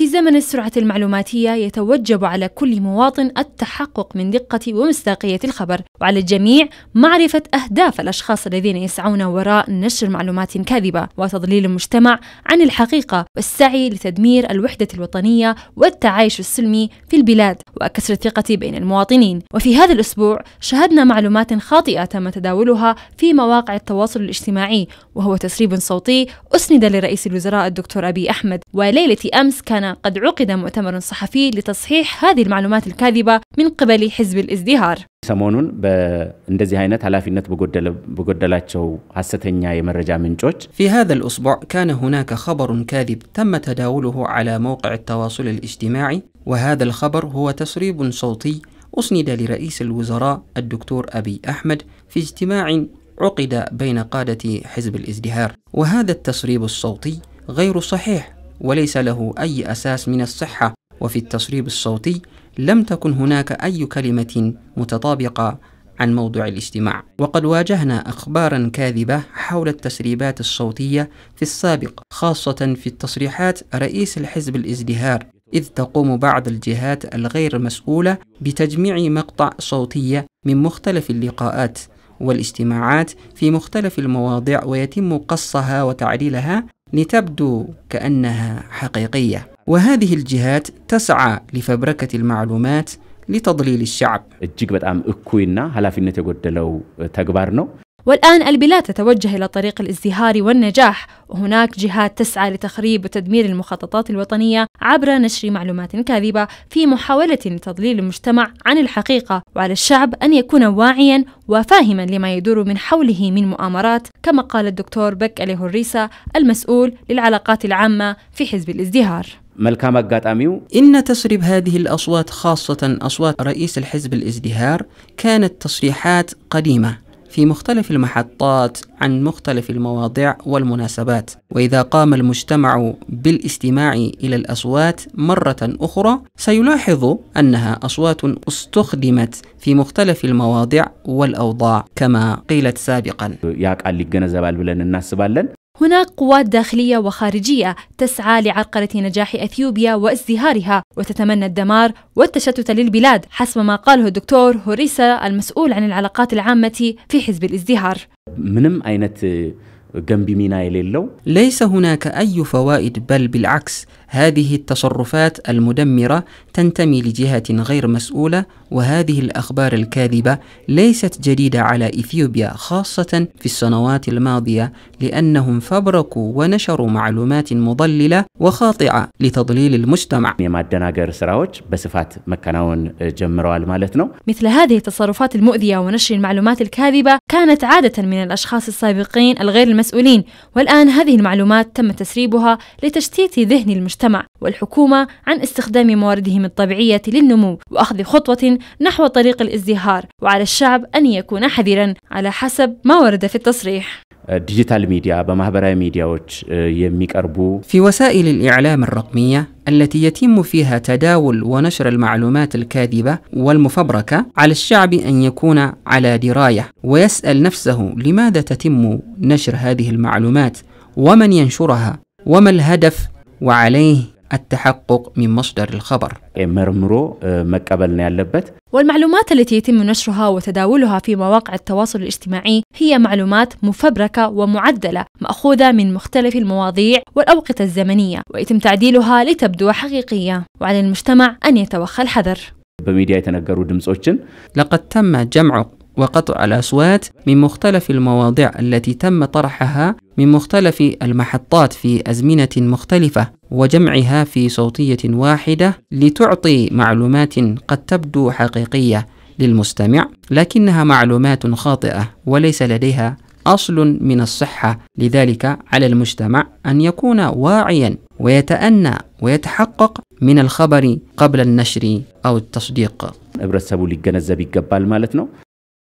في زمن السرعة المعلوماتية يتوجب على كل مواطن التحقق من دقة ومصداقية الخبر وعلى الجميع معرفة أهداف الأشخاص الذين يسعون وراء نشر معلومات كاذبة وتضليل المجتمع عن الحقيقة والسعي لتدمير الوحدة الوطنية والتعايش السلمي في البلاد وكسر الثقة بين المواطنين وفي هذا الأسبوع شهدنا معلومات خاطئة تم تداولها في مواقع التواصل الاجتماعي وهو تسريب صوتي أسند لرئيس الوزراء الدكتور أبي أحمد وليلة أمس كان قد عقد مؤتمر صحفي لتصحيح هذه المعلومات الكاذبة من قبل حزب الازدهار ሰሞኑን በእንደዚህ አይነት ኃላፊነት በጎደላቸው ሀሰተኛ የመረጃ ምንጮች في هذا الأسبوع كان هناك خبر كاذب تم تداوله على موقع التواصل الاجتماعي وهذا الخبر هو تسريب صوتي أسند لرئيس الوزراء الدكتور أبي أحمد في اجتماع عقد بين قادة حزب الازدهار وهذا التسريب الصوتي غير صحيح وليس له أي أساس من الصحة وفي التصريب الصوتي لم تكن هناك أي كلمة متطابقة عن موضوع الاجتماع وقد واجهنا أخبارا كاذبة حول التسريبات الصوتية في السابق خاصة في التصريحات رئيس الحزب الازدهار إذ تقوم بعض الجهات الغير مسؤولة بتجميع مقطع صوتية من مختلف اللقاءات والاجتماعات في مختلف المواضيع ويتم قصها وتعديلها لتبدو كأنها حقيقية وهذه الجهات تسعى لفبركة المعلومات لتضليل الشعب والآن البلاد تتوجه إلى طريق الازدهار والنجاح وهناك جهات تسعى لتخريب وتدمير المخططات الوطنية عبر نشر معلومات كاذبة في محاولة لتضليل المجتمع عن الحقيقة وعلى الشعب أن يكون واعيا وفاهما لما يدور من حوله من مؤامرات كما قال الدكتور بك أليه الريسا المسؤول للعلاقات العامة في حزب الازدهار إن تسريب هذه الأصوات خاصة أصوات رئيس الحزب الازدهار كانت تصريحات قديمة في مختلف المحطات عن مختلف المواضيع والمناسبات وإذا قام المجتمع بالاستماع إلى الأصوات مرة أخرى سيلاحظ أنها أصوات استخدمت في مختلف المواضع والأوضاع كما قيلت سابقا هناك قوات داخلية وخارجية تسعى لعرقلة نجاح أثيوبيا وازدهارها وتتمنى الدمار والتشتت للبلاد حسب ما قاله الدكتور هوريسا المسؤول عن العلاقات العامة في حزب الازدهار منم أينت جنبي مينا يليلو ليس هناك أي فوائد بل بالعكس هذه التصرفات المدمرة تنتمي لجهة غير مسؤولة وهذه الأخبار الكاذبة ليست جديدة على إثيوبيا خاصة في السنوات الماضية لأنهم فبركوا ونشروا معلومات مضللة وخاطعة لتضليل المجتمع مثل هذه التصرفات المؤذية ونشر المعلومات الكاذبة كانت عادة من الأشخاص السابقين الغير المسؤولين والآن هذه المعلومات تم تسريبها لتشتيت ذهن المجتمع والحكومة عن استخدام مواردهم الطبيعية للنمو وأخذ خطوة نحو طريق الازدهار وعلى الشعب أن يكون حذرا على حسب ما ورد في التصريح ዲጂታል ميديا وش يميك أربو في وسائل الإعلام الرقمية التي يتم فيها تداول ونشر المعلومات الكاذبة والمفبركة على الشعب أن يكون على دراية ويسأل نفسه لماذا تتم نشر هذه المعلومات ومن ينشرها وما الهدف وعليه التحقق من مصدر الخبر مرمرو آه، مقبلنا والمعلومات التي يتم نشرها وتداولها في مواقع التواصل الاجتماعي هي معلومات مفبركة ومعدلة مأخوذة من مختلف المواضيع والأوقات الزمنية ويتم تعديلها لتبدو حقيقية وعلى المجتمع أن يتوخى الحذر لقد تم جمع وقطع الأصوات من مختلف المواضع التي تم طرحها من مختلف المحطات في أزمنة مختلفة وجمعها في صوتية واحدة لتعطي معلومات قد تبدو حقيقية للمستمع لكنها معلومات خاطئة وليس لديها أصل من الصحة لذلك على المجتمع أن يكون واعيا ويتأنى ويتحقق من الخبر قبل النشر أو التصديق